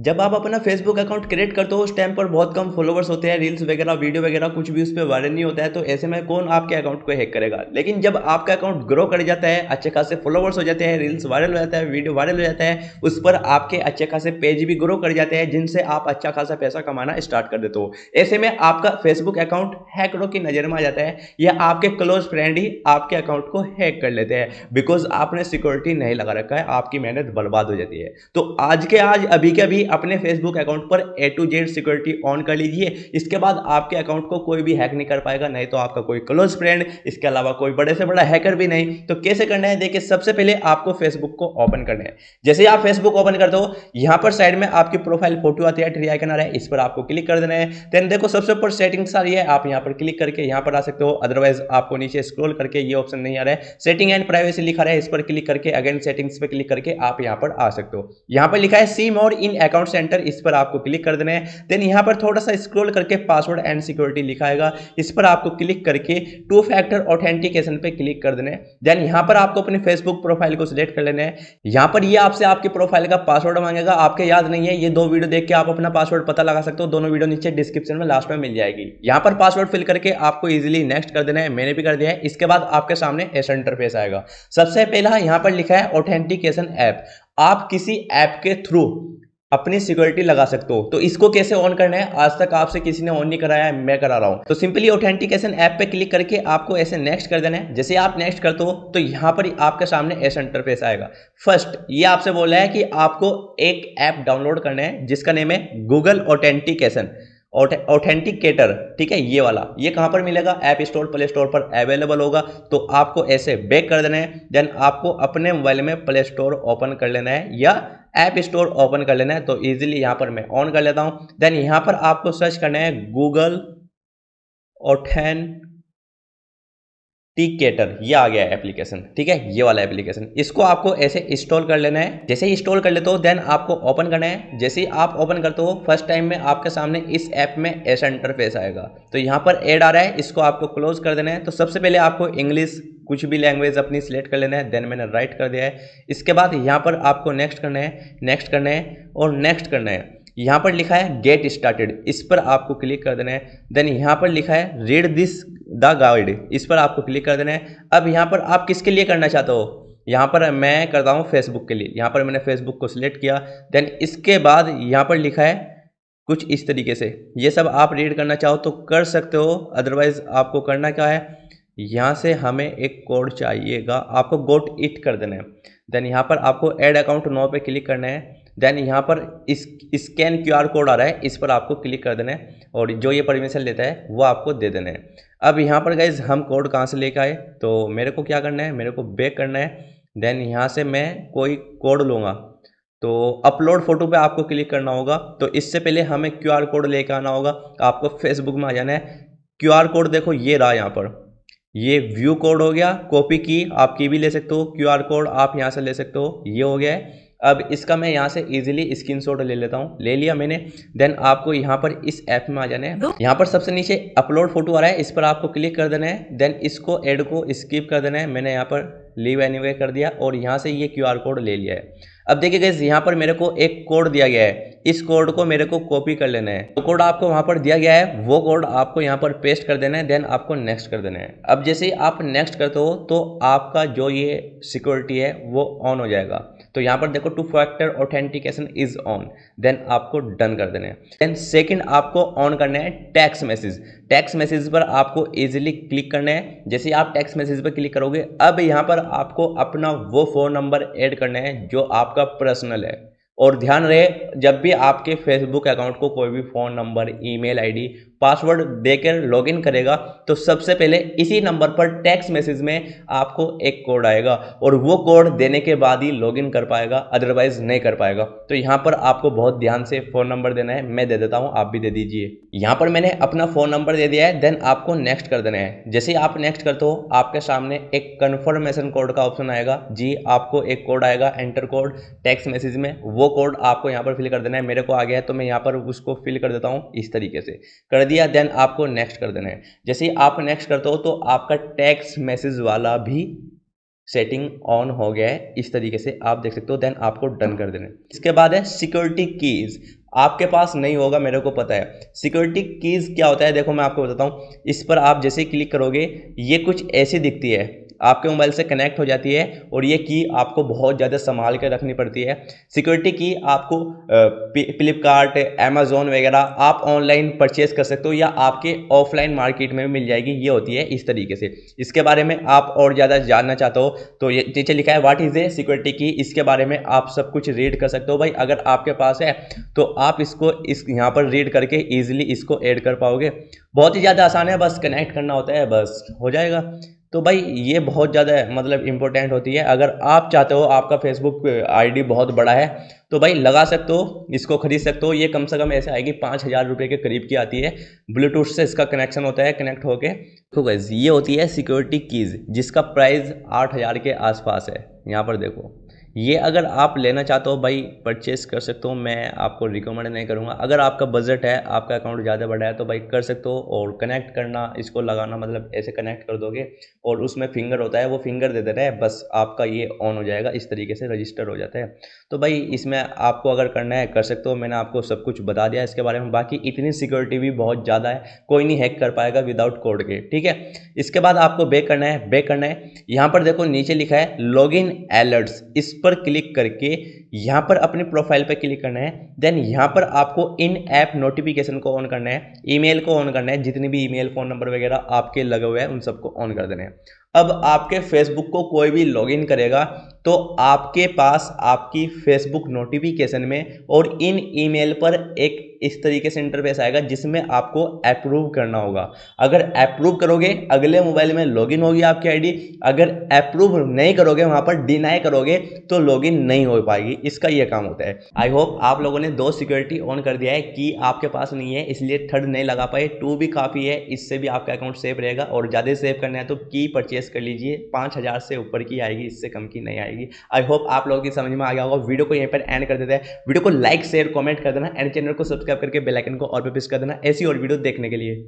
जब आप अपना फेसबुक अकाउंट क्रिएट करते हो उस टाइम पर बहुत कम फॉलोवर्स होते हैं रील्स वगैरह वीडियो वगैरह कुछ भी उस पर वायरल नहीं होता है तो ऐसे में कौन आपके अकाउंट को हैक करेगा लेकिन जब आपका अकाउंट ग्रो कर जाता है अच्छे खासे फॉलोवर्स हो जाते हैं रील्स वायरल हो जाता है वीडियो वायरल हो जाता है उस पर आपके अच्छे खासे पेज भी ग्रो कर जाते हैं जिनसे आप अच्छा खासा पैसा कमाना स्टार्ट कर देते हो ऐसे में आपका फेसबुक अकाउंट हैकरों की नज़र में आ जाता है या आपके क्लोज फ्रेंड ही आपके अकाउंट को हैक कर लेते हैं बिकॉज आपने सिक्योरिटी नहीं लगा रखा है आपकी मेहनत बर्बाद हो जाती है तो आज के आज अभी के अभी ही अपने फेसबुक अकाउंट पर A to Z security on कर लीजिए इसके बाद आपके अकाउंट को कोई भी हैक नहीं कर पाएगा नहीं तो आपका कोई क्लोज फ्रेंड इसके अलावा कोई बड़े से बड़ा हैकर भी नहीं तो कैसे करना है देखिए सबसे पहले आपको फेसबुक को ओपन करना है जैसे आप फेसबुक ओपन कर दो यहाँ पर साइड में आपकी प्रोफाइल फोटो आती है ट्री आइकन आ रहा है इस पर आपको क्लिक कर देना है देन देखो सबसे ऊपर सेटिंग आ रही है आप यहाँ पर क्लिक करके यहाँ पर आ सकते हो अदरवाइज आपको नीचे स्क्रोल करके ये ऑप्शन नहीं आ रहा है सेटिंग एंड प्राइवेसी लिखा रहा है इस पर क्लिक करके अगेन सेटिंग्स पर क्लिक करके आप यहाँ पर आ सकते हो यहाँ पर लिखा है सीम और इन अकाउंट सेंटर इस पर आपको क्लिक कर देना है देन यहाँ पर थोड़ा सा स्क्रोल करके पासवर्ड एंड सिक्योरिटी लिखाएगा इस पर आपको क्लिक करके टू फैक्टर ऑथेंटिकेशन पर क्लिक कर देना है देन यहाँ पर आपको अपने फेसबुक प्रोफाइल को सिलेक्ट कर लेना है यहाँ पर ये आपसे आपके प्रोफाइल का पासवर्ड मांगेगा आपके याद नहीं है ये दो वीडियो देख के आप अपना पासवर्ड पता लगा सकते हो दोनों वीडियो नीचे डिस्क्रिप्शन में लास्ट में मिल जाएगी यहाँ पर पासवर्ड फिल करके आपको इजिली नेक्स्ट कर देना है मैंने भी कर दिया है इसके बाद आपके सामने ऐसा इंटरफेस आएगा सबसे पहला यहाँ पर लिखा है ऑथेंटिकेशन ऐप आप किसी ऐप के थ्रू अपनी सिक्योरिटी लगा सकते हो तो इसको कैसे ऑन करना है आज तक आपसे किसी ने ऑन नहीं कराया है मैं करा रहा हूं तो सिंपली ऑथेंटिकेशन ऐप पे क्लिक करके आपको ऐसे नेक्स्ट कर देना है जैसे आप नेक्स्ट करते हो तो यहां पर आपके सामने ऐसा इंटरफेस आएगा फर्स्ट ये आपसे बोला है कि आपको एक ऐप डाउनलोड करना है जिसका नेम है गूगल ऑथेंटिकेशन ऑथेंटिकेटर ठीक है ये वाला ये कहाँ पर मिलेगा ऐप स्टोर प्ले स्टोर पर अवेलेबल होगा तो आपको ऐसे बैक कर देना है देन आपको अपने मोबाइल में प्ले स्टोर ओपन कर लेना है या ऐप स्टोर ओपन कर लेना है तो ईजिली यहां पर मैं ऑन कर लेता हूं देन यहां पर आपको सर्च करना है गूगल ओठेन टिकेटर ये आ गया एप्लीकेशन ठीक है ये वाला एप्लीकेशन इसको आपको ऐसे इंस्टॉल कर लेना है जैसे इंस्टॉल कर लेते हो देन आपको ओपन करना है जैसे ही आप ओपन करते हो फर्स्ट टाइम में आपके सामने इस ऐप में ऐसा इंटरफेस आएगा तो यहाँ पर एड आ रहा है इसको आपको क्लोज कर देना है तो सबसे पहले आपको इंग्लिश कुछ भी लैंग्वेज अपनी सिलेक्ट कर लेना है देन मैंने राइट कर दिया है इसके बाद यहाँ पर आपको नेक्स्ट करना है नेक्स्ट करना है और नेक्स्ट करना है यहाँ पर लिखा है गेट स्टार्टेड इस पर आपको क्लिक कर देना है देन यहाँ पर लिखा है रीड दिस द गाइड इस पर आपको क्लिक कर देना है अब यहाँ पर आप किसके लिए करना चाहते हो यहाँ पर मैं करता हूँ फेसबुक के लिए यहाँ पर मैंने फेसबुक को सिलेक्ट किया देन इसके बाद यहाँ पर लिखा है कुछ इस तरीके से ये सब आप रीड करना चाहो तो कर सकते हो अदरवाइज़ आपको करना क्या है यहाँ से हमें एक कोड चाहिएगा आपको गोट इट कर देना है देन यहाँ पर आपको ऐड अकाउंट नो पे क्लिक करना है देन यहाँ पर इस स्कैन क्यू आर कोड आ रहा है इस पर आपको क्लिक कर देना है और जो ये परमिशन लेता है वो आपको दे देना है अब यहाँ पर गाइज हम कोड कहाँ से लेकर आए तो मेरे को क्या करना है मेरे को बेक करना है देन यहाँ से मैं कोई कोड लूँगा तो अपलोड फोटो पे आपको क्लिक करना होगा तो इससे पहले हमें क्यू आर कोड लेकर आना होगा आपको फेसबुक में आ जाना है क्यू आर कोड देखो ये रहा यहाँ पर ये व्यू कोड हो गया कॉपी की आप की भी ले सकते हो क्यू कोड आप यहाँ से ले सकते हो ये हो गया है अब इसका मैं यहाँ से इजीली शॉट ले लेता हूँ ले लिया मैंने देन आपको यहाँ पर इस ऐप में आ जाना है यहाँ पर सबसे नीचे अपलोड फोटो आ रहा है इस पर आपको क्लिक कर देना है देन इसको एड को स्किप कर देना है मैंने यहाँ पर लीव एनी कर दिया और यहाँ से ये क्यू कोड ले लिया है अब देखिए गैस यहाँ पर मेरे को एक कोड दिया गया है इस कोड को मेरे को कॉपी कर लेना है जो कोड आपको वहाँ पर दिया गया है वो कोड आपको यहाँ पर पेस्ट कर देना है देन आपको नेक्स्ट कर देना है अब जैसे ही आप नेक्स्ट करते हो तो आपका जो ये सिक्योरिटी है वो ऑन हो जाएगा तो यहाँ पर देखो two factor authentication is on then आपको डन कर देना है देन सेकंड आपको ऑन करना है टैक्स मैसेज टैक्स मैसेज पर आपको इजीली क्लिक करना है जैसे आप टैक्स मैसेज पर क्लिक करोगे अब यहाँ पर आपको अपना वो फ़ोन नंबर एड करना है जो आपका पर्सनल है और ध्यान रहे जब भी आपके फेसबुक अकाउंट को कोई भी phone number email ID password देकर लॉगिन करेगा तो सबसे पहले इसी नंबर पर टेक्स्ट मैसेज में आपको एक कोड आएगा और वो कोड देने के बाद ही लॉगिन कर पाएगा अदरवाइज नहीं कर पाएगा तो यहाँ पर आपको बहुत ध्यान से फ़ोन नंबर देना है मैं दे देता हूँ आप भी दे दीजिए यहाँ पर मैंने अपना फ़ोन नंबर दे दिया है देन आपको नेक्स्ट कर देना है जैसे आप नेक्स्ट करते हो आपके सामने एक कन्फर्मेशन कोड का ऑप्शन आएगा जी आपको एक कोड आएगा एंटर कोड टैक्स मैसेज में वो कोड आपको यहाँ पर फिल कर देना है मेरे को आ गया है तो मैं यहाँ पर उसको फिल कर देता हूँ इस तरीके से कर दिया देन आपको नेक्स्ट कर देना है जैसे ही आप नेक्स्ट करते हो तो आपका टैक्स मैसेज वाला भी सेटिंग ऑन हो गया है इस तरीके से आप देख सकते हो देन आपको डन कर देना है इसके बाद है सिक्योरिटी कीज़ आपके पास नहीं होगा मेरे को पता है सिक्योरिटी कीज़ क्या होता है देखो मैं आपको बताता हूँ इस पर आप जैसे क्लिक करोगे ये कुछ ऐसी दिखती है आपके मोबाइल से कनेक्ट हो जाती है और ये की आपको बहुत ज़्यादा संभाल कर रखनी पड़ती है सिक्योरिटी की आपको फ्लिपकार्ट अमेज़ोन वगैरह आप ऑनलाइन परचेज कर सकते हो या आपके ऑफलाइन मार्केट में भी मिल जाएगी ये होती है इस तरीके से इसके बारे में आप और ज़्यादा जानना चाहते हो तो ये नीचे लिखा है वाट इज़ ए सिक्योरिटी की इसके बारे में आप सब कुछ रीड कर सकते हो भाई अगर आपके पास है तो आप इसको इस यहाँ पर रीड करके ईजिली इसको एड कर पाओगे बहुत ही ज़्यादा आसान है बस कनेक्ट करना होता है बस हो जाएगा तो भाई ये बहुत ज़्यादा मतलब इम्पोर्टेंट होती है अगर आप चाहते हो आपका फेसबुक आईडी बहुत बड़ा है तो भाई लगा सकते हो इसको खरीद सकते हो ये कम से कम ऐसे आएगी पाँच हज़ार रुपये के करीब की आती है ब्लूटूथ से इसका कनेक्शन होता है कनेक्ट होके तो गैस ये होती है सिक्योरिटी कीज़ जिसका प्राइस आठ हज़ार के आसपास है यहाँ पर देखो ये अगर आप लेना चाहते हो भाई परचेस कर सकते हो मैं आपको रिकमेंड नहीं करूँगा अगर आपका बजट है आपका अकाउंट ज़्यादा बड़ा है तो भाई कर सकते हो और कनेक्ट करना इसको लगाना मतलब ऐसे कनेक्ट कर दोगे और उसमें फिंगर होता है वो फिंगर दे दे है बस आपका ये ऑन हो जाएगा इस तरीके से रजिस्टर हो जाता है तो भाई इसमें आपको अगर करना है कर सकते हो मैंने आपको सब कुछ बता दिया इसके बारे में बाकी इतनी सिक्योरिटी भी बहुत ज़्यादा है कोई नहीं हैक कर पाएगा विदाउट कोड के ठीक है इसके बाद आपको बेक करना है बेक करना है यहाँ पर देखो नीचे लिखा है लॉग इन एलर्ट्स इस पर क्लिक करके यहाँ पर अपने प्रोफाइल पर क्लिक करना है देन यहाँ पर आपको इन ऐप नोटिफिकेशन को ऑन करना है ईमेल को ऑन करना है जितने भी ईमेल फ़ोन नंबर वगैरह आपके लगे हुए हैं उन सबको ऑन कर देना है अब आपके फेसबुक को कोई भी लॉगिन करेगा तो आपके पास आपकी फेसबुक नोटिफिकेशन में और इन ईमेल पर एक इस तरीके से इंटरफेस आएगा जिसमें आपको अप्रूव करना होगा अगर अप्रूव करोगे अगले मोबाइल में लॉगिन होगी आपकी आईडी अगर अप्रूव नहीं करोगे वहां पर डिनाई करोगे तो लॉगिन नहीं हो पाएगी इसका यह काम होता है आई होप आप लोगों ने दो सिक्योरिटी ऑन कर दिया है कि आपके पास नहीं है इसलिए थर्ड नहीं लगा पाए टू भी काफ़ी है इससे भी आपका अकाउंट सेफ रहेगा और ज़्यादा सेफ करना है तो की परचेस कर लीजिए पांच से ऊपर की आएगी इससे कम की नहीं आएगी आई होप आप लोगों की समझ में आ गया होगा वीडियो को यहीं पर एंड कर देते हैं वीडियो को लाइक शेयर कॉमेंट कर देना एंड चैनल को सब्सक्राइब सब्सक्राइब करके बेलाइकन को और भी प्रेस कर देना ऐसी और वीडियो देखने के लिए